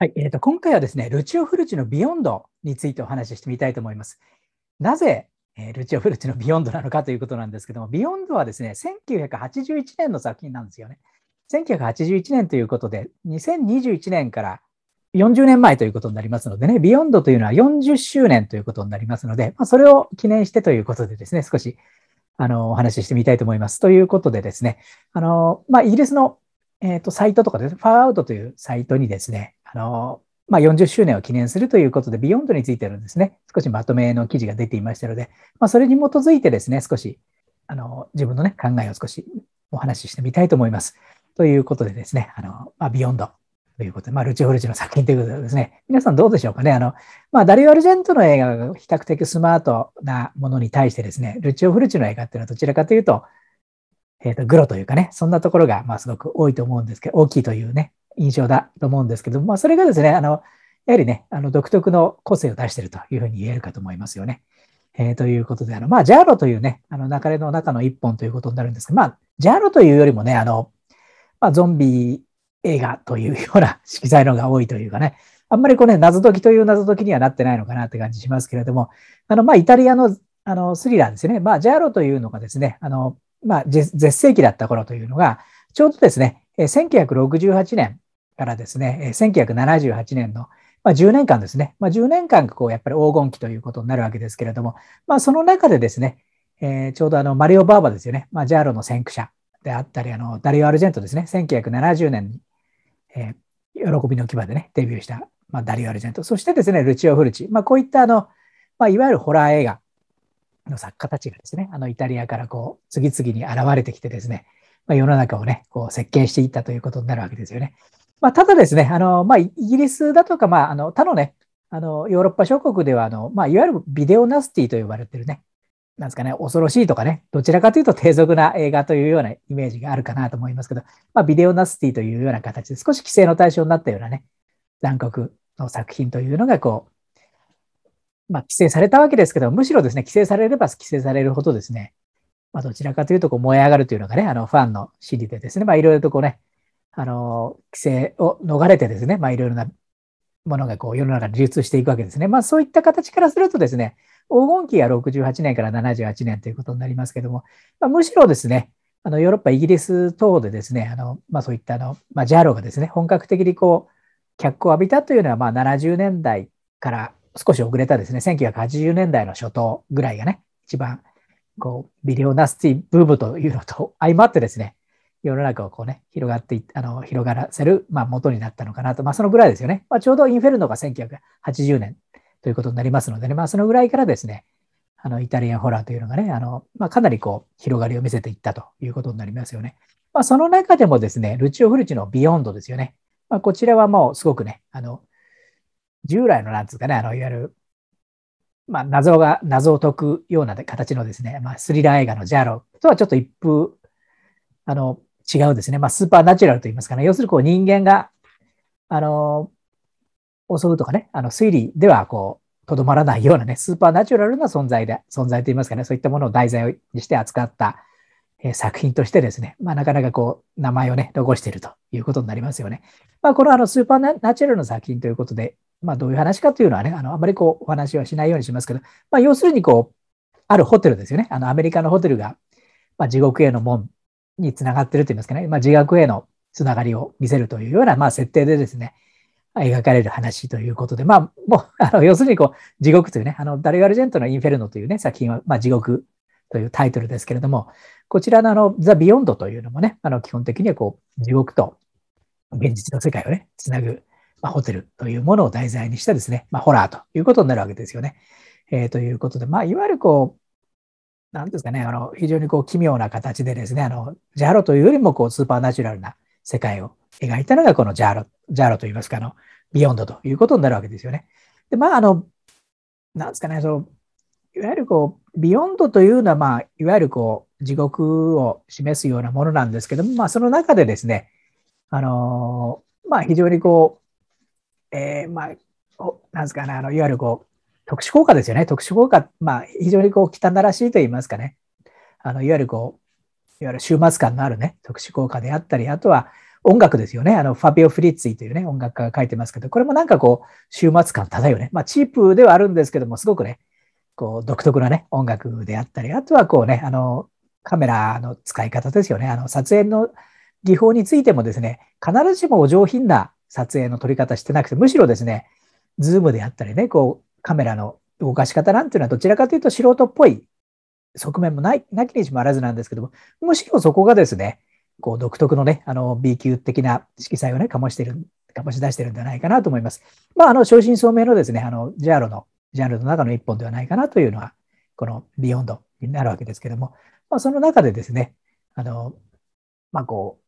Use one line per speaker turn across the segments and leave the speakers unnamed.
はい、えーと、今回はですね、ルチオ・フルチのビヨンドについてお話ししてみたいと思います。なぜ、えー、ルチオ・フルチのビヨンドなのかということなんですけども、ビヨンドはですね、1981年の作品なんですよね。1981年ということで、2021年から40年前ということになりますのでね、ビヨンドというのは40周年ということになりますので、まあ、それを記念してということでですね、少しあのお話ししてみたいと思います。ということでですね、あのまあ、イギリスの、えーと、サイトとかで、ね、ファーアウトというサイトにですね、あの、まあ、40周年を記念するということで、ビヨンドについてのですね、少しまとめの記事が出ていましたので、まあ、それに基づいてですね、少し、あの、自分のね、考えを少しお話ししてみたいと思います。ということでですね、あの、まあ、ビヨンドということで、まあ、ルチオ・フルチの作品ということでですね、皆さんどうでしょうかね。あの、まあ、ダリオ・アルジェントの映画が比較的スマートなものに対してですね、ルチオ・フルチの映画っていうのはどちらかというと、えっ、ー、と、グロというかね、そんなところが、まあ、すごく多いと思うんですけど、大きいというね、印象だと思うんですけど、まあ、それがですね、あのやはりね、あの独特の個性を出しているというふうに言えるかと思いますよね。えー、ということで、あのまあ、ジャーロというね、あの流れの中の一本ということになるんですけど、まあ、ジャーロというよりもね、あのまあ、ゾンビ映画というような色彩のが多いというかね、あんまりこうね、謎解きという謎解きにはなってないのかなって感じしますけれども、あのまあ、イタリアのあのスリラーですね、まあ、ジャーロというのがですね、あのまあ、絶世紀だった頃というのが、ちょうどですね、1968年、からですね、1978年のまあ、10年間ですね、まあ、10年間がこうやっぱり黄金期ということになるわけですけれども、まあ、その中でですね、えー、ちょうどあのマリオ・バーバですよね、まあ、ジャーロの先駆者であったり、あのダリオ・アルジェントですね、1970年に、えー、喜びの牙でね、デビューした、まあ、ダリオ・アルジェント、そしてですね、ルチオ・フルチ、まあ、こういったあの、まあ、いわゆるホラー映画の作家たちがですね、あのイタリアからこう次々に現れてきてですね、まあ、世の中をね、こうしていったということになるわけですよね。まあ、ただですね、あの、まあ、イギリスだとか、まあ、あの、他のね、あの、ヨーロッパ諸国では、あの、まあ、いわゆるビデオナスティと呼ばれてるね、なんですかね、恐ろしいとかね、どちらかというと低俗な映画というようなイメージがあるかなと思いますけど、まあ、ビデオナスティというような形で少し規制の対象になったようなね、残酷の作品というのがこう、まあ、規制されたわけですけど、むしろですね、規制されれば規制されるほどですね、まあ、どちらかというとこう燃え上がるというのがね、あのファンの心理でですね、まあ、いろいろとこうね、あの、規制を逃れてですね、まあいろいろなものがこう世の中に流通していくわけですね。まあそういった形からするとですね、黄金期が68年から78年ということになりますけども、まあ、むしろですね、あのヨーロッパ、イギリス等でですね、あのまあ、そういったあの、まあ、ジャーロがですね、本格的にこう、脚光を浴びたというのは、まあ、70年代から少し遅れたですね、1980年代の初頭ぐらいがね、一番こうビデオナスティブームというのと相まってですね、世の中をこうね、広がっていあの、広がらせる、まあ、元になったのかなと。まあ、そのぐらいですよね。まあ、ちょうどインフェルノが1980年ということになりますのでね、まあ、そのぐらいからですね、あの、イタリアンホラーというのがね、あの、まあ、かなりこう、広がりを見せていったということになりますよね。まあ、その中でもですね、ルチオ・フルチのビヨンドですよね。まあ、こちらはもうすごくね、あの、従来のなんつうかね、あの、いわゆる、まあ、謎が、謎を解くような形のですね、まあ、スリラー映画のジャロとはちょっと一風、あの、違うですね。まあ、スーパーナチュラルと言いますかね。要するにこう人間が、あの、襲うとかね、あの推理ではこう、とどまらないようなね、スーパーナチュラルな存在で、存在といいますかね、そういったものを題材にして扱った、え作品としてですね、まあ、なかなかこう、名前をね、残しているということになりますよね。まあ、このあのスーパーナチュラルの作品ということで、まあ、どういう話かというのはね、あの、あまりこう、お話はしないようにしますけど、まあ、要するにこう、あるホテルですよね。あの、アメリカのホテルが、まあ、地獄への門につながってると言いますかね、まあ、自学へのつながりを見せるというような、まあ、設定でですね、描かれる話ということで、まあ、もう、あの、要するにこう、地獄というね、あの、ダルガルジェントのインフェルノというね、作品は、まあ、地獄というタイトルですけれども、こちらのあの、ザ・ビヨンドというのもね、あの、基本的にはこう、地獄と現実の世界をね、つなぐ、まあ、ホテルというものを題材にしたですね、まあ、ホラーということになるわけですよね。えー、ということで、まあ、いわゆるこう、なんですかね、あの非常にこう奇妙な形でですね、あのジャロというよりもこうスーパーナチュラルな世界を描いたのがこのジャロ、ジャロといいますか、あのビヨンドということになるわけですよね。で、まあ、あの、なんですかね、そのいわゆるこう、ビヨンドというのは、まあ、いわゆるこう、地獄を示すようなものなんですけども、まあ、その中でですね、あのまあ、非常にこう、えー、まあ、なんですかね、あのいわゆるこう、特殊効果ですよね。特殊効果、まあ、非常にこう、汚らしいと言いますかね。あの、いわゆるこう、いわゆる終末感のあるね、特殊効果であったり、あとは音楽ですよね。あの、ファビオ・フリッツィというね、音楽家が書いてますけど、これもなんかこう、終末感漂うね。まあ、チープではあるんですけども、すごくね、こう、独特なね、音楽であったり、あとはこうね、あの、カメラの使い方ですよね。あの、撮影の技法についてもですね、必ずしもお上品な撮影の撮り方してなくて、むしろですね、ズームであったりね、こう、カメラの動かし方なんていうのはどちらかというと素人っぽい側面もない、なきにしもあらずなんですけども、むしろそこがですね、こう独特のね、あの B 級的な色彩をね、醸してる、醸し出してるんじゃないかなと思います。まあ、あの、正真正銘のですね、あの、ジャーロの、ジャンルの中の一本ではないかなというのは、このビヨンドになるわけですけども、まあ、その中でですね、あの、まあ、こ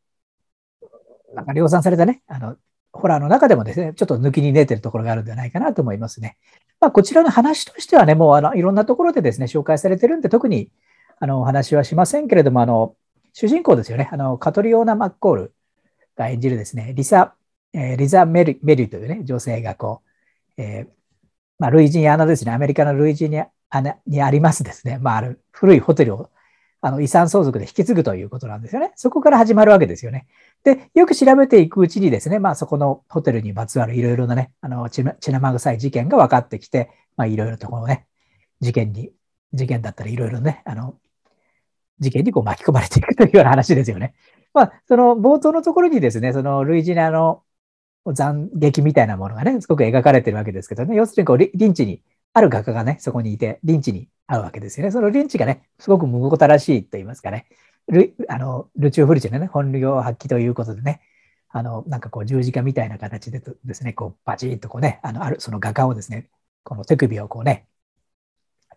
う、なんか量産されたね、あの、ホラーの中でもですね、ちょっと抜きに出てるところがあるんじゃないかなと思いますね。まあ、こちらの話としてはね、もうあのいろんなところでですね、紹介されてるんで、特にあのお話はしませんけれども、あの主人公ですよね、あのカトリオーナ・マッコールが演じるですね、リサ・えー、リザメリメリというね、女性がこう、えー、まあ、ルイジアのですね、アメリカのルイジニアにありますですね、まあ、ある古いホテルをあの遺産相続で引き継ぐということなんですよね。そこから始まるわけですよね。で、よく調べていくうちにですね、まあそこのホテルにまつわるいろいろなね、あの血生臭い事件が分かってきて、まあいろいろとこのね、事件に、事件だったらいろいろね、あの、事件にこう巻き込まれていくというような話ですよね。まあ、その冒頭のところにですね、その類似なあの、斬撃みたいなものがね、すごく描かれてるわけですけどね、要するにこう、リンチにある画家がね、そこにいて、リンチに会うわけですよね。そのリンチがね、すごくごたらしいと言いますかね、ルあのルチューフルチェのね、本領発揮ということでね、あの、なんかこう十字架みたいな形でですね、こうバチンとこうね、あの、ある、その画家をですね、この手首をこうね、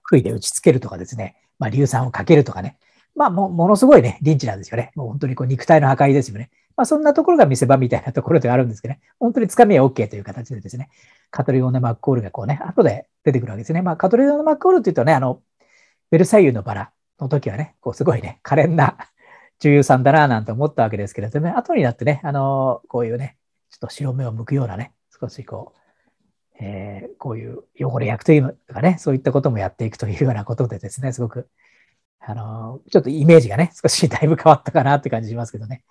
杭で打ちつけるとかですね、まあ、硫酸をかけるとかね、まあ、もものすごいね、リンチなんですよね。もう本当にこう肉体の破壊ですよね。まあ、そんなところが見せ場みたいなところではあるんですけどね、本当につかみは OK という形でですね、カトリオーマックオールがこうね、後で出てくるわけですね。まあ、カトリオーマックオールっていうとね、あの、ベルサイユのバラの時はね、こうすごいね、可憐な女優さんだななんて思ったわけですけれども、ね、後になってね、あの、こういうね、ちょっと白目を向くようなね、少しこう、えー、こういう汚れ役というかね、そういったこともやっていくというようなことでですね、すごく、あの、ちょっとイメージがね、少しだいぶ変わったかなって感じしますけどね。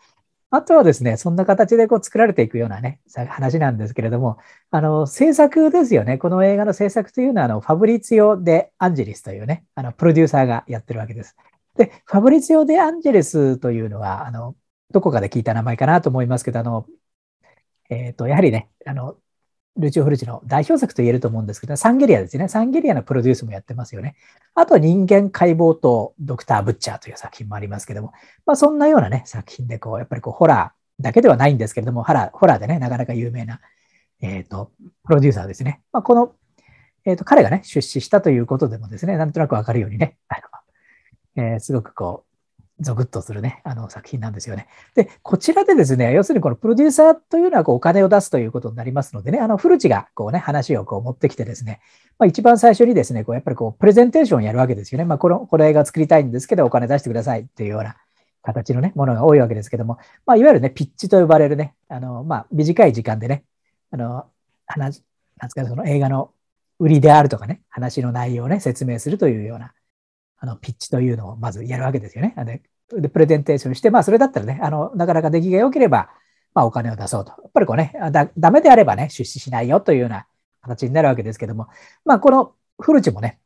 あとはですね、そんな形でこう作られていくようなね、話なんですけれども、あの、制作ですよね。この映画の制作というのは、あの、ファブリツィオ・デ・アンジェリスというね、あの、プロデューサーがやってるわけです。で、ファブリツィオ・デ・アンジェリスというのは、あの、どこかで聞いた名前かなと思いますけど、あの、えっ、ー、と、やはりね、あの、ルチオ・フルチの代表作と言えると思うんですけど、サンゲリアですね。サンゲリアのプロデュースもやってますよね。あと、人間解剖とドクター・ブッチャーという作品もありますけども、まあ、そんなようなね、作品で、こう、やっぱりこう、ホラーだけではないんですけれども、ホラー、ホラーでね、なかなか有名な、えっ、ー、と、プロデューサーですね。まあ、この、えっ、ー、と、彼がね、出資したということでもですね、なんとなくわかるようにね、あの、えー、すごくこう、ゾクッとするね、あの作品なんですよね。で、こちらでですね、要するにこのプロデューサーというのはこうお金を出すということになりますのでね、あの、古地がこうね、話をこう持ってきてですね、まあ一番最初にですね、こうやっぱりこうプレゼンテーションをやるわけですよね。まあこの、この映画作りたいんですけど、お金出してくださいっていうような形のね、ものが多いわけですけども、まあいわゆるね、ピッチと呼ばれるね、あの、まあ短い時間でね、あの、話、なんつかその映画の売りであるとかね、話の内容をね、説明するというような、あの、ピッチというのをまずやるわけですよね。で、プレゼンテーションして、まあ、それだったらね、あの、なかなか出来が良ければ、まあ、お金を出そうと。やっぱりこうね、だ、ダメであればね、出資しないよというような形になるわけですけども、まあ、このフルチもね、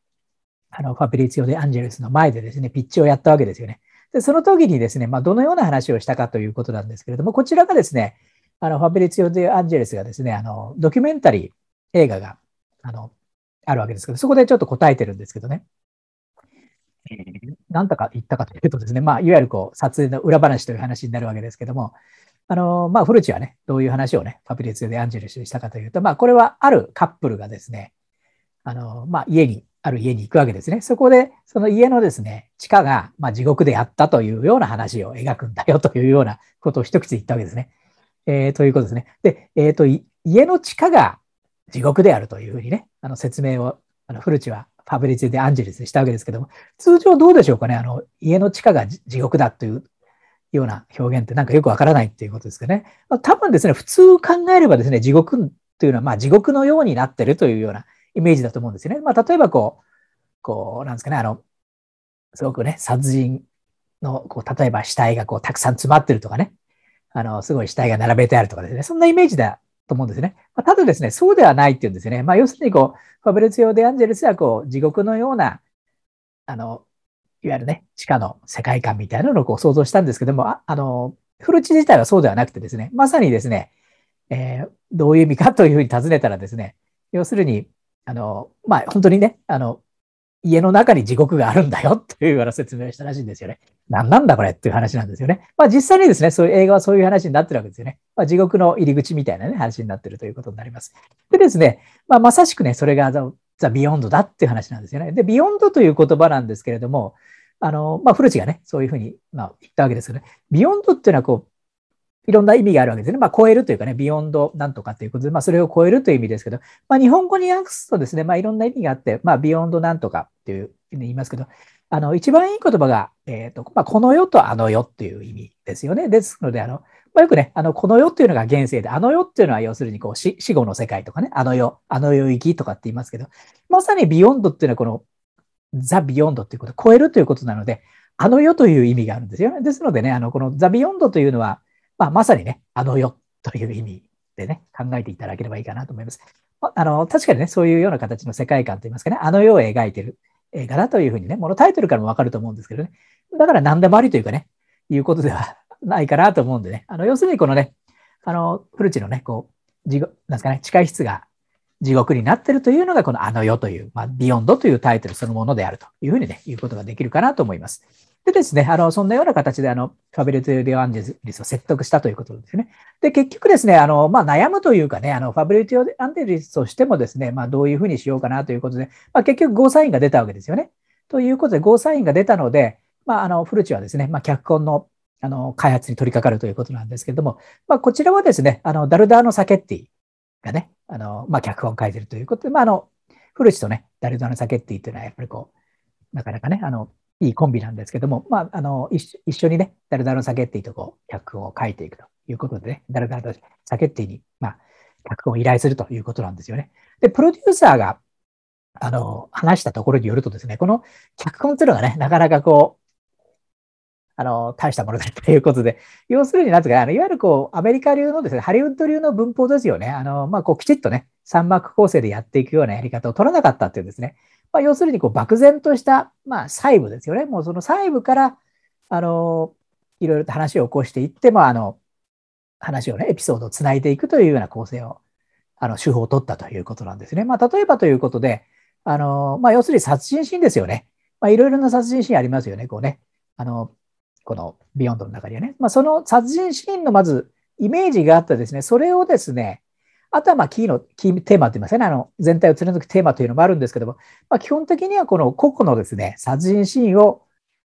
あの、ファブリツィオ・デ・アンジェルスの前でですね、ピッチをやったわけですよね。で、その時にですね、まあ、どのような話をしたかということなんですけれども、こちらがですね、あの、ファブリツィオ・デ・アンジェルスがですね、あの、ドキュメンタリー映画が、あの、あるわけですけど、そこでちょっと答えてるんですけどね。なんとか言ったかというとですね、まあ、いわゆるこう、撮影の裏話という話になるわけですけども、あの、まあ、フルチはね、どういう話をね、ファブリツでアンジェルスにしたかというと、まあ、これはあるカップルがですね、あの、まあ、家に、ある家に行くわけですね。そこで、その家のですね、地下が、まあ、地獄でやったというような話を描くんだよというようなことを一口言ったわけですね。えー、ということですね。で、えっ、ー、と、家の地下が地獄であるというふうにね、あの説明を、あの古ルはパブリツィでアンジェリスにしたわけですけども、通常どうでしょうかねあの、家の地下が地獄だというような表現ってなんかよくわからないっていうことですかね。まあ、多分ですね、普通考えればですね、地獄というのは、まあ地獄のようになってるというようなイメージだと思うんですよね。まあ例えばこう、こう、なんですかね、あの、すごくね、殺人の、こう、例えば死体がこう、たくさん詰まってるとかね、あの、すごい死体が並べてあるとかですね、そんなイメージだと思うんですね。まあ、ただですね、そうではないっていうんですね。まあ、要するにこう、ファブレツヨ・デ・アンジェルスはこう、地獄のような、あの、いわゆるね、地下の世界観みたいなのをこう想像したんですけども、ああの、フルチ自体はそうではなくてですね、まさにですね、えー、どういう意味かというふうに尋ねたらですね、要するに、あの、まあ、本当にね、あの、家の中に地獄があるんだよていうような説明をしたらしいんですよね。何なんだこれっていう話なんですよね。まあ実際にですね、そういう映画はそういう話になってるわけですよね。まあ、地獄の入り口みたいなね、話になってるということになります。でですね、まあ、まさしくね、それがザ・ビヨンドだっていう話なんですよね。で、ビヨンドという言葉なんですけれども、あの、まあ、古地がね、そういうふうに、まあ、言ったわけですよね。ビヨンドっていうのはこう、いろんな意味があるわけですね。まあ、超えるというかね、ビヨンドなんとかということで、まあ、それを超えるという意味ですけど、まあ、日本語に訳すとですね、まあ、いろんな意味があって、まあ、ビヨンドなんとかっていう、言いますけど、あの、一番いい言葉が、えっ、ー、と、まあ、この世とあの世っていう意味ですよね。ですので、あの、まあ、よくね、あの、この世っていうのが現世で、あの世っていうのは要するにこう死、死後の世界とかね、あの世、あの世行きとかって言いますけど、まさにビヨンドっていうのはこの、ザ・ビヨンドっていうこと、超えるということなので、あの世という意味があるんですよね。ですのでね、あの、このザ・ビヨンドというのは、まあ、まさにね、あの世 という意味でね、考えていただければいいかなと思います。まあの、確かにね、そういうような形の世界観といいますかね、あの世を描いてる映画だというふうにね、ものタイトルからもわかると思うんですけどね、だから何でもありというかね、いうことでは ないかなと思うんでね、あの、要するにこのね、あの、古地のね、こう、地獄、なんですかね、地下室が地獄になってるというのが、このあの世という、まあ、ビヨンドというタイトルそのものであるというふうにね、いうことができるかなと思います。でですね、あの、そんなような形で、あの、ファベルト・デ・オアンジェリスを説得したということですね。で、結局ですね、あの、まあ、悩むというかね、あの、ファベリト・デ・アンジェリスとしてもですね、まあ、どういうふうにしようかなということで、まあ、結局、ゴーサインが出たわけですよね。ということで、ゴーサインが出たので、まあ、あの、フルチはですね、まあ、脚本の、あの、開発に取り掛かるということなんですけれども、まあ、こちらはですね、あの、ダルダーのサケッティがね、あの、まあ、脚本を書いてるということで、まあ、あの、フルチとね、ダルダーのサケッティというのは、やっぱりこう、なかなかね、あの、いいコンビなんですけども、まあ、あの一緒にね、ダルダルの酒っていうとこう脚本を書いていくということでね、ダルダルの酒っていうに、まあ、脚本を依頼するということなんですよね。で、プロデューサーが、あの、話したところによるとですね、この脚本っていうのがね、なかなかこう、あの、大したものだということで、要するになんつうか、あの、いわゆるこう、アメリカ流のですね、ハリウッド流の文法ですよね。あの、まあ、こう、きちっとね、三幕構成でやっていくようなやり方を取らなかったっていうですね、まあ、要するにこう、漠然とした、まあ、細部ですよね。もうその細部から、あの、いろいろと話を起こしていって、まあ、あの、話をね、エピソードをつないでいくというような構成を、あの、手法を取ったということなんですね。まあ、例えばということで、あの、まあ、要するに殺人シーンですよね。まあ、いろいろな殺人シーンありますよね、こうね。あの、このビヨンドの中にはね。まあ、その殺人シーンのまずイメージがあったですね、それをですね、あとはまあキーの、キーテーマって言いますかね、あの全体を貫くテーマというのもあるんですけども、まあ、基本的にはこの個々のですね、殺人シーンを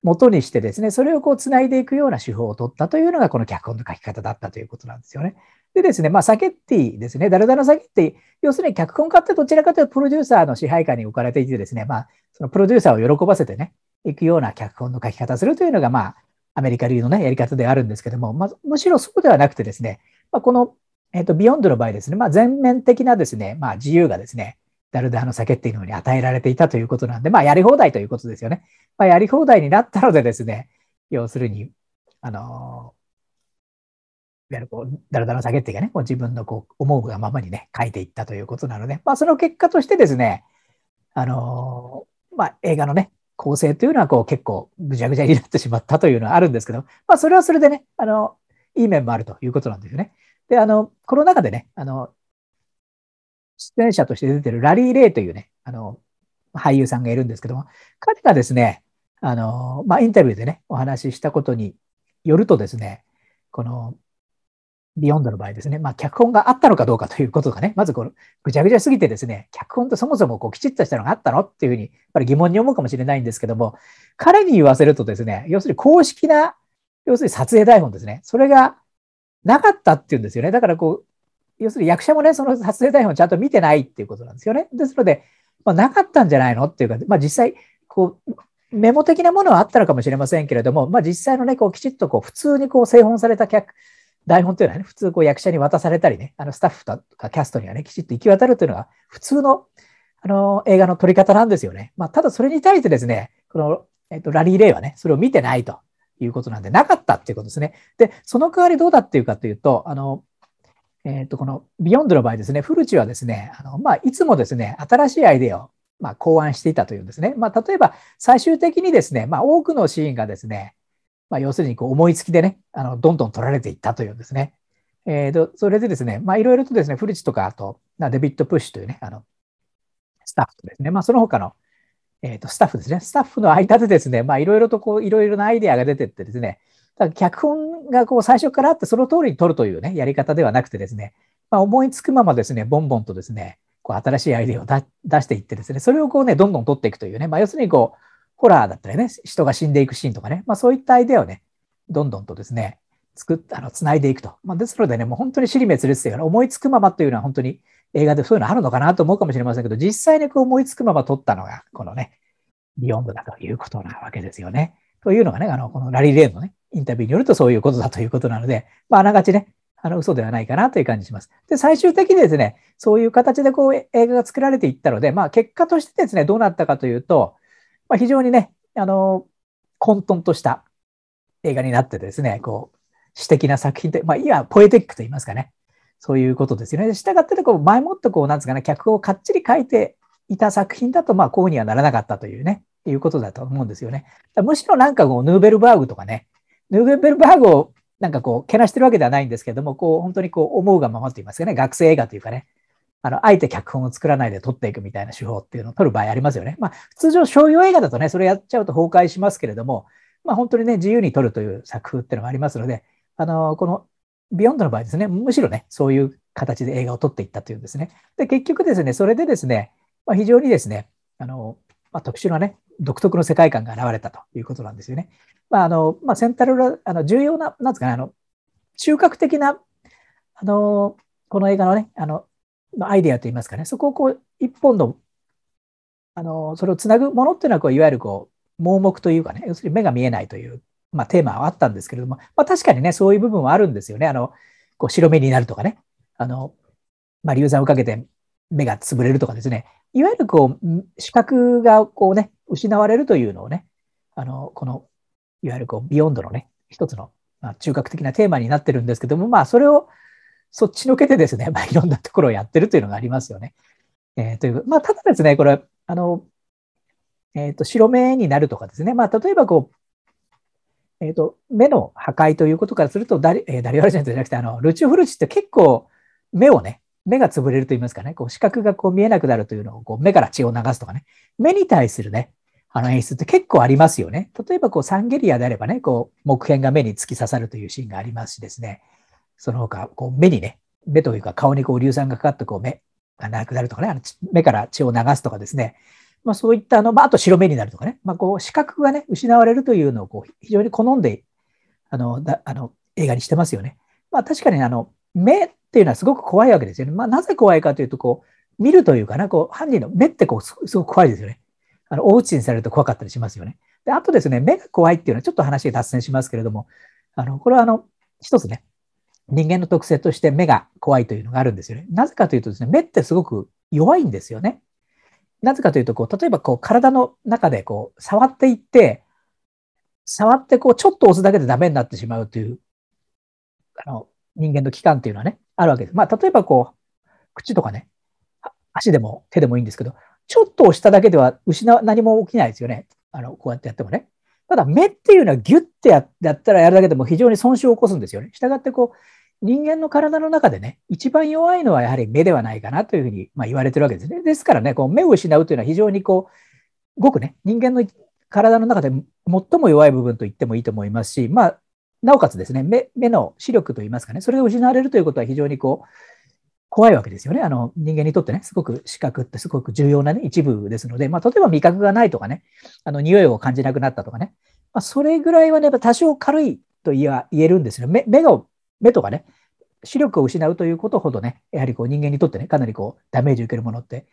元にしてですね、それをこう繋いでいくような手法を取ったというのがこの脚本の書き方だったということなんですよね。でですね、まあ、サケッティですね、ダルダのサケッティ、要するに脚本家ってどちらかというとプロデューサーの支配下に置かれていてですね、まあ、そのプロデューサーを喜ばせてね、いくような脚本の書き方するというのが、まあ、アメリカ流のね、やり方ではあるんですけども、まあ、むしろそうではなくてですね、まあ、この、えっ、ー、と、ビヨンドの場合ですね、まあ、全面的なですね、まあ、自由がですね、ダルダーの酒っていうのに与えられていたということなんで、まあ、やり放題ということですよね。まあ、やり放題になったのでですね、要するに、あのやるこうダらダら下っていうかね、こう自分のこう思うがままにね、書いていったということなので、まあ、その結果としてですね、あのまあ、映画のね、構成というのはこう結構ぐちゃぐちゃになってしまったというのはあるんですけど、まあ、それはそれでね、あの、いい面もあるということなんですよね。で、あの、この中でね、あの、出演者として出てるラリー・レイというね、あの、俳優さんがいるんですけども、彼がですね、あの、まあ、インタビューでね、お話ししたことによるとですね、この、ビヨンドの場合ですね、まあ、脚本があったのかどうかということがね、まずこのぐちゃぐちゃすぎてですね、脚本とそもそもこうきちっとしたのがあったのっていうふうに、やっぱり疑問に思うかもしれないんですけども、彼に言わせるとですね、要するに公式な、要するに撮影台本ですね、それがなかったっていうんですよね。だからこう、要するに役者もね、その撮影台本ちゃんと見てないっていうことなんですよね。ですので、まあ、なかったんじゃないのっていうか、まあ、実際、こう、メモ的なものはあったのかもしれませんけれども、まあ、実際のね、こうきちっとこう普通にこう製本された脚台本というのはね、普通こう役者に渡されたりね、あのスタッフとかキャストにはね、きちっと行き渡るというのが普通のあの映画の撮り方なんですよね。まあ、ただそれに対してですね、この、えっと、ラリー・レイはね、それを見てないということなんで、なかったっていうことですね。で、その代わりどうだっていうかというと、あの、えっと、このビヨンドの場合ですね、フルチはですね、あのまいつもですね、新しいアイデアをま考案していたというんですね。ま例えば、最終的にですね、ま多くのシーンがですね、まあ、要するにこう思いつきでね、あのどんどん取られていったというですね。えーと、それでですね、いろいろとですね、フルチとか、あと、デビット・プッシュというね、あのスタッフとですね、まあ、その他の、えー、とスタッフですね、スタッフの間でですね、いろいろとこう、いろいろなアイデアが出てってですね、だ脚本がこう最初からあって、その通りに取るというね、やり方ではなくてですね、まあ、思いつくままですね、ボンボンとですね、こう新しいアイデアを出していってですね、それをこうね、どんどん取っていくというね、まあ、要するにこう、ホラーだったりね、人が死んでいくシーンとかね、まあ、そういったアイデアをね、どんどんとですね、作っあの繋いでいくと。まあ、ですのでね、もう本当に尻滅裂というか、思いつくままというのは本当に映画でそういうのあるのかなと思うかもしれませんけど、実際にこう思いつくまま撮ったのが、このね、ビヨンドだということなわけですよね。というのがね、あの、このラリー・レーンのね、インタビューによるとそういうことだということなので、まあ、あながちね、あの、嘘ではないかなという感じします。で、最終的にですね、そういう形でこう映画が作られていったので、まあ、結果としてですね、どうなったかというと、まあ、非常にね、あの、混沌とした映画になってですね、こう、詩的な作品で、まあ、いや、ポエティックと言いますかね。そういうことですよね。従って、こう、前もってこう、なんですかね、脚本をかっちり書いていた作品だと、まあ、こうにはならなかったというね、いうことだと思うんですよね。むしろなんかこう、ヌーベルバーグとかね、ヌーベルバーグをなんかこう、けなしてるわけではないんですけども、こう、本当にこう、思うがままと言いますかね、学生映画というかね、あの、あえて脚本を作らないで撮っていくみたいな手法っていうのを撮る場合ありますよね。まあ、通常商用映画だとね、それやっちゃうと崩壊しますけれども、まあ、本当にね、自由に撮るという作風っていうのがありますので、あの、この、ビヨンドの場合ですね、むしろね、そういう形で映画を撮っていったというんですね。で、結局ですね、それでですね、まあ、非常にですね、あの、まあ、特殊なね、独特の世界観が現れたということなんですよね。まあ、あの、まあ、センタルあの、重要な、なんですかね、あの、中核的な、あの、この映画のね、あの、のアイデアといいますかね、そこをこう、一本の、あの、それをつなぐものっていうのは、こう、いわゆるこう、盲目というかね、要するに目が見えないという、まあ、テーマはあったんですけれども、まあ、確かにね、そういう部分はあるんですよね。あの、こう、白目になるとかね、あの、まあ、流産をかけて目が潰れるとかですね、いわゆるこう、視覚がこうね、失われるというのをね、あの、この、いわゆるこう、ビヨンドのね、一つの、まあ、中核的なテーマになってるんですけども、まあ、それを、そっちのけでですね、まあ、いろんなところをやってるというのがありますよね。えー、という、まあ、ただですね、これ、あの、えっ、ー、と、白目になるとかですね、まあ、例えばこう、えっ、ー、と、目の破壊ということからすると、ダリ、えー、ダリアルジェントじゃなくて、あの、ルチュフルチって結構、目をね、目が潰れると言いますかね、こう、視覚がこう見えなくなるというのを、こう、目から血を流すとかね、目に対するね、あの演出って結構ありますよね。例えば、こう、サンゲリアであればね、こう、木片が目に突き刺さるというシーンがありますしですね、その他、こう目にね、目というか顔にこう硫酸がかかってこう目がなくなるとかね、あの目から血を流すとかですね、まあ、そういったあの、まあ、あと白目になるとかね、まあ、こう視覚がね、失われるというのをこう非常に好んであのだあの映画にしてますよね。まあ、確かにあの目っていうのはすごく怖いわけですよね。まあ、なぜ怖いかというと、こう、見るというかな、こう、犯人の目ってこうす、ごく怖いですよね。あの、大打ちにされると怖かったりしますよね。で、あとですね、目が怖いっていうのはちょっと話が脱線しますけれども、あの、これはあの、一つね、人間の特性として目が怖いというのがあるんですよね。なぜかというとですね、目ってすごく弱いんですよね。なぜかというと、こう、例えばこう、体の中でこう、触っていって、触ってこう、ちょっと押すだけでダメになってしまうという、あの、人間の器官っていうのはね、あるわけです。まあ、例えばこう、口とかね、足でも手でもいいんですけど、ちょっと押しただけでは失う、何も起きないですよね。あの、こうやってやってもね。ただ、目っていうのはギュッてやったらやるだけでも非常に損傷を起こすんですよね。したがってこう、人間の体の中でね、一番弱いのはやはり目ではないかなというふうに、ま言われてるわけですね。ですからね、こう目を失うというのは非常にこう、ごくね、人間の体の中で最も弱い部分と言ってもいいと思いますし、まあ、なおかつですね、目目の視力といいますかね、それが失われるということは非常にこう、怖いわけですよね。あの、人間にとってね、すごく視覚ってすごく重要なね、一部ですので、まあ、例えば味覚がないとかね、あの、匂いを感じなくなったとかね、まあ、それぐらいはね、多少軽いと言えるんですよ。目目が目とかね、視力を失うということほどね、やはりこう人間にとってね、かなりこうダメージを受けるものって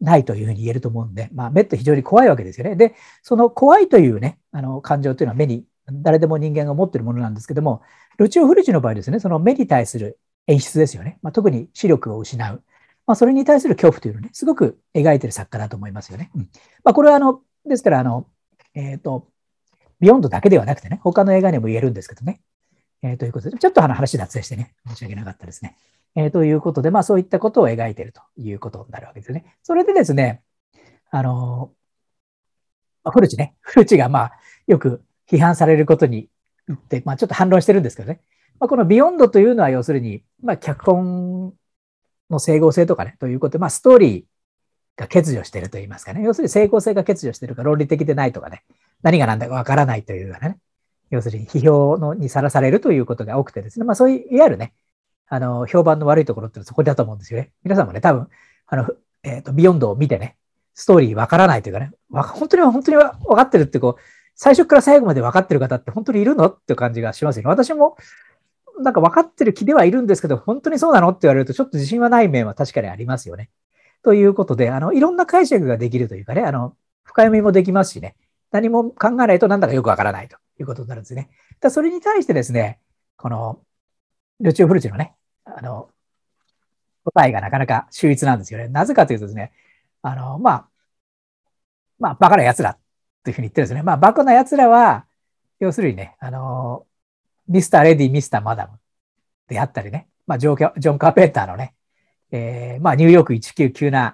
ないというふうに言えると思うんで、まあ、目って非常に怖いわけですよね。で、その怖いというね、あの感情というのは目に、誰でも人間が持っているものなんですけども、ルチオ・フルチの場合ですね、その目に対する演出ですよね。まあ、特に視力を失う。まあ、それに対する恐怖というのをね、すごく描いてる作家だと思いますよね。うん、まあ、これはあの、ですから、あの、えー、と、ビヨンドだけではなくてね、他の映画にも言えるんですけどね、えー、ということで、ちょっとあの話脱線してね、申し訳なかったですね。えー、ということで、まあそういったことを描いているということになるわけですね。それでですね、あの、まあ、古地ね、古地がまあよく批判されることに言って、まあちょっと反論してるんですけどね、まあ、このビヨンドというのは要するに、まあ脚本の整合性とかね、ということで、まあストーリーが欠如してると言いますかね、要するに整合性が欠如してるか論理的でないとかね、何が何だかわからないというようなね、要するに批評のにさらされるということが多くてですね、まあそういう、いわゆるね、あの、評判の悪いところってそこだと思うんですよね。皆さんもね、多分、あの、えっ、ー、と、ビヨンドを見てね、ストーリーわからないというかね、本当に本当にわかってるってこう、最初から最後まで分かってる方って本当にいるのって感じがしますよね。私も、なんか分かってる気ではいるんですけど、本当にそうなのって言われると、ちょっと自信はない面は確かにありますよね。ということで、あの、いろんな解釈ができるというかね、あの、深読みもできますしね、何も考えないとなんだかよくわからないということになるんですね。だそれに対してですね、この、ルチオ・フルチのね、あの、答えがなかなか秀逸なんですよね。なぜかというとですね、あの、まあ、まあ、バカな奴らというふうに言ってるんですね。まあ、バカな奴らは、要するにね、あの、ミスター・レディ、ミスター・マダムであったりね、まあ、ジョン・ジョンカーペンターのね、えー、まあ、ニューヨーク1997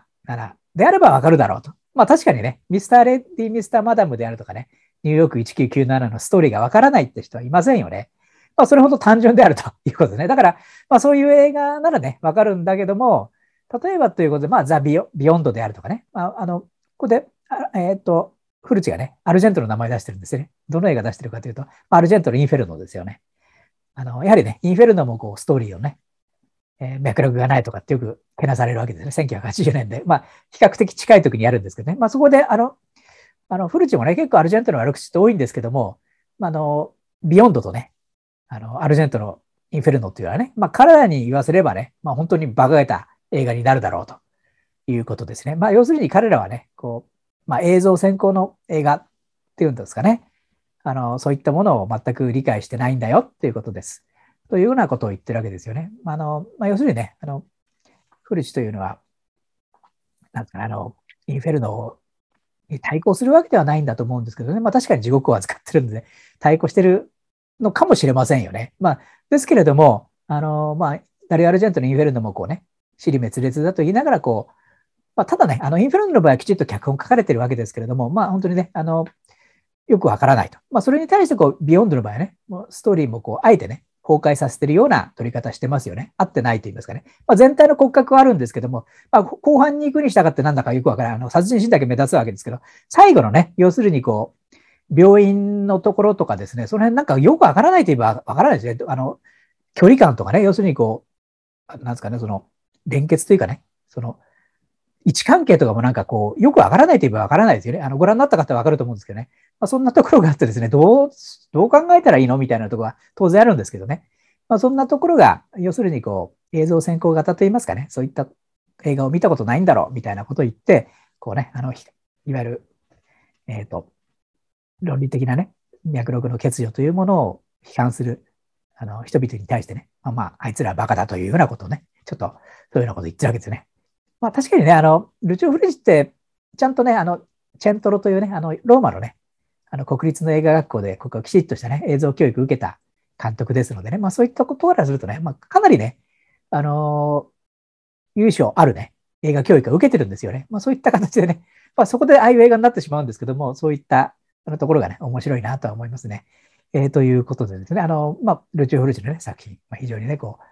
であればわかるだろうと。まあ、確かにね、ミスター・レディ、ミスター・マダムであるとかね、ニューヨーク1997のストーリーがわからないって人はいませんよね。まあ、それほど単純であるということね。だから、まあ、そういう映画ならね、わかるんだけども、例えばということで、まあ、ザ・ビヨンドであるとかね、まあ、あの、ここで、えー、っと、フルチがね、アルジェントの名前出してるんですよね。どの映画出してるかというと、アルジェントのインフェルノですよね。あの、やはりね、インフェルノもこう、ストーリーをね、えー、脈絡がないとかってよくけなされるわけですね。1980年で。まあ、比較的近い時にやるんですけどね。まあ、そこで、あの、あの、フルチもね、結構アルジェントの悪口って多いんですけども、まあ、の、ビヨンドとね、あの、アルジェントのインフェルノっていうのはね、まあ、彼らに言わせればね、まあ、本当に馬鹿げた映画になるだろうということですね。まあ、要するに彼らはね、こう、まあ、映像先行の映画っていうんですかね、あの、そういったものを全く理解してないんだよっていうことです。というようなことを言ってるわけですよね。あの、まあ、要するにね、あの、フルチというのは、なんかあの、インフェルノを対抗するわけではないんだと思うんですけどね、まあ、確かに地獄を扱ってるんで、ね、対抗してるのかもしれませんよね。まあ、ですけれども、あのまあ、ダリアルジェントのインフェルノもこうね、に滅裂だと言いながらこう、まあ、ただね、あのインフェルノの場合はきちっと脚本書かれてるわけですけれども、まあ、本当にね、あのよくわからないと。まあ、それに対してこう、ビヨンドの場合はね、ストーリーもこうあえてね、崩壊させてるような取り方してますよね。合ってないと言いますかね。まあ、全体の骨格はあるんですけども、まあ、後半に行くに従ってなんだかよくわからない。あの、殺人シーンだけ目立つわけですけど、最後のね、要するにこう、病院のところとかですね、その辺なんかよくわからないと言えばわからないですね。あの、距離感とかね、要するにこう、なんですかね、その、連結というかね、その、位置関係とかもなんかこう、よくわからないといえばわからないですよね。あの、ご覧になった方はわかると思うんですけどね。まあ、そんなところがあってですね、どう、どう考えたらいいのみたいなところは当然あるんですけどね。まあ、そんなところが、要するにこう、映像先行型といいますかね、そういった映画を見たことないんだろう、みたいなことを言って、こうね、あの、いわゆる、えっ、ー、と、論理的なね、脈絡の欠如というものを批判する、あの、人々に対してね、まあ、まあ、あいつらはバカだというようなことをね、ちょっと、そういうようなことを言ってるわけですよね。まあ確かにね、あの、ルチオ・フレジって、ちゃんとね、あの、チェントロというね、あの、ローマのね、あの、国立の映画学校で、ここはきちっとしたね、映像教育を受けた監督ですのでね、まあそういったことからするとね、まあかなりね、あのー、優勝あるね、映画教育を受けてるんですよね。まあそういった形でね、まあそこでああいう映画になってしまうんですけども、そういったあのところがね、面白いなとは思いますね。えー、ということでですね、あの、まあ、ルチオ・フルジのね、作品、まあ、非常にね、こう、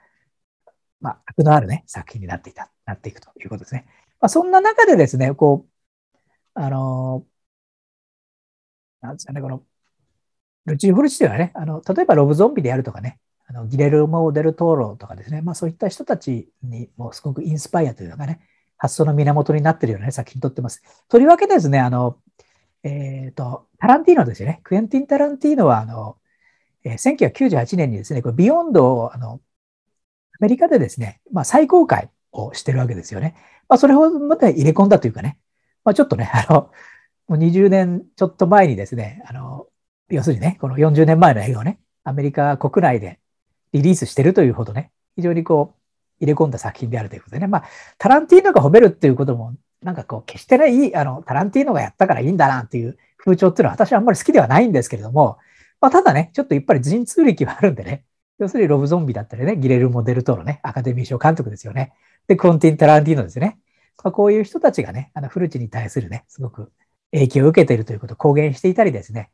まあ、悪のあるね、作品になっていた、なっていくということですね。まあ、そんな中でですね、こう、あのー、なんですかね、この、ルチー・フルチというのはね、あの、例えばロブゾンビであるとかね、あのギレルモ・ー・デル・トーロとかですね、まあそういった人たちにもすごくインスパイアというのがね、発想の源になってるような、ね、作品撮ってます。とりわけですね、あの、えっ、ー、と、タランティーノですよね。クエンティン・タランティーノは、あの、えー、1998年にですね、これビヨンドをあのメリカでですね、まあ、再公開をしてるわけですよね。まあ、それほどまた入れ込んだというかね、まあ、ちょっとね、あの、もう20年ちょっと前にですね、あの、要するにね、この40年前の映画をね、アメリカ国内でリリースしてるというほどね、非常にこう、入れ込んだ作品であるということでね、まあ、タランティーノが褒めるっていうことも、なんかこう、決してないあの、タランティーノがやったからいいんだなっていう風潮っていうのは私はあんまり好きではないんですけれども、まあ、ただね、ちょっとやっぱり人通力はあるんでね、要するにロブゾンビだったりね、ギレル・モデルトロね、アカデミー賞監督ですよね。で、クォンティン・タランティーノですね。まあ、こういう人たちがね、あのフルチに対するね、すごく影響を受けているということを公言していたりですね、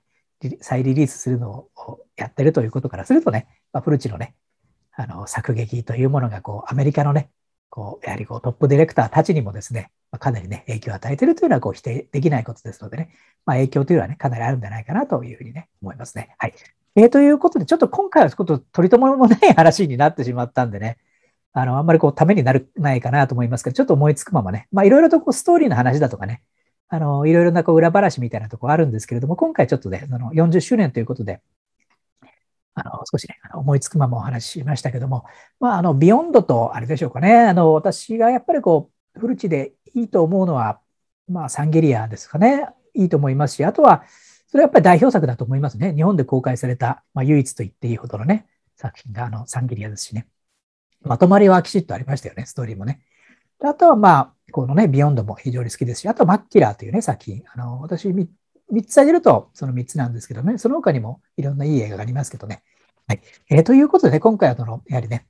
再リリースするのをやってるということからするとね、まあ、フルチのね、あの、作劇というものが、こう、アメリカのね、こう、やはりこう、トップディレクターたちにもですね、まあ、かなりね、影響を与えているというのは、こう、否定できないことですのでね、まあ、影響というのはね、かなりあるんじゃないかなというふうにね、思いますね。はい。えー、ということで、ちょっと今回はちょっと取り留めもない話になってしまったんでね、あの、あんまりこう、ためになる、ないかなと思いますけど、ちょっと思いつくままね、まあ、いろいろとこう、ストーリーの話だとかね、あの、いろいろなこう、裏話みたいなとこあるんですけれども、今回ちょっとね、あの、40周年ということで、あの、少しね、あの思いつくままお話ししましたけども、まあ、あの、ビヨンドと、あれでしょうかね、あの、私がやっぱりこう、古地でいいと思うのは、まあ、サンゲリアですかね、いいと思いますし、あとは、それはやっぱり代表作だと思いますね。日本で公開された、まあ、唯一と言っていいほどのね、作品があのサンギリアですしね。まとまりはきちっとありましたよね、ストーリーもね。あとはまあ、このね、ビヨンドも非常に好きですし、あとマッキラーというね、作品。あの、私3、つ挙げると、その三つなんですけどね、その他にもいろんないい映画がありますけどね。はい。えー、ということで、今回はその、やはりね、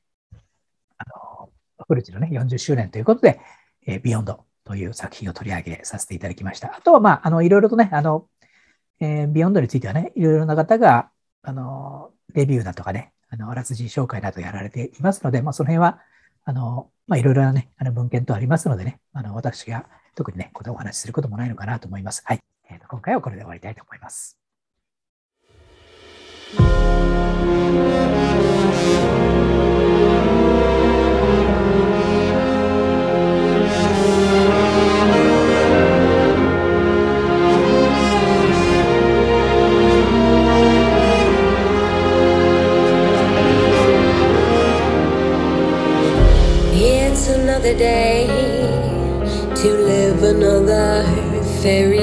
あの、古地チのね、40周年ということで、えー、ビヨンドという作品を取り上げさせていただきました。あとは、まあ、あの、いろいろとね、あの、えー、ビヨンドについてはね、いろいろな方が、あの、レビューだとかね、あの、あらすじ紹介などやられていますので、まあ、その辺は、あの、まあ、いろいろなね、あの、文献とありますのでね、あの、私が特にね、このお話しすることもないのかなと思います。はい。えー、と今回はこれで終わりたいと思います。another day to live another fairy